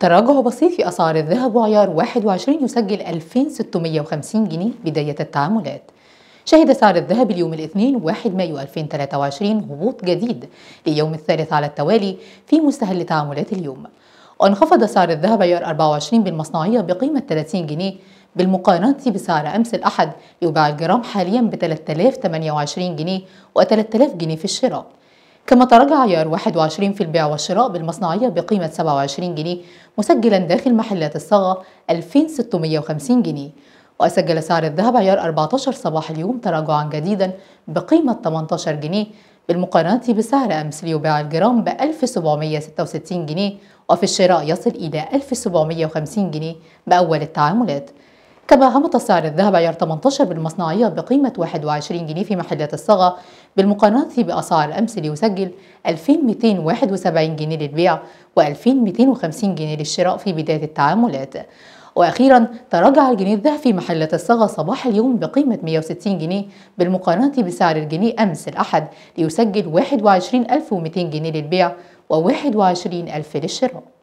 تراجع بسيط في أسعار الذهب وعيار 21 يسجل 2650 جنيه بداية التعاملات شهد سعر الذهب اليوم الاثنين 1 مايو 2023 هبوط جديد ليوم الثالث على التوالي في مستهل تعاملات اليوم وانخفض سعر الذهب عيار 24 بالمصنعية بقيمة 30 جنيه بالمقارنة بسعر أمس الأحد يباع الجرام حاليا ب 3028 جنيه و 3000 جنيه في الشراء كما تراجع عيار 21 في البيع والشراء بالمصنعية بقيمة 27 جنيه مسجلا داخل محلات الصاغة 2650 جنيه وسجل سعر الذهب عيار 14 صباح اليوم تراجعا جديدا بقيمة 18 جنيه بالمقارنة بسعر أمس ليباع الجرام ب 1766 جنيه وفي الشراء يصل إلى 1750 جنيه بأول التعاملات كما هبط سعر الذهب عيار 18 بالمصنعية بقيمة 21 جنيه في محلات الصاغة بالمقارنة بأسعار أمس ليسجل 2271 جنيه للبيع و2250 جنيه للشراء في بداية التعاملات وأخيرا تراجع الجنيه الذهب في محلة الصاغة صباح اليوم بقيمة 160 جنيه بالمقارنة بسعر الجنيه أمس الأحد ليسجل 21200 جنيه للبيع و21000 للشراء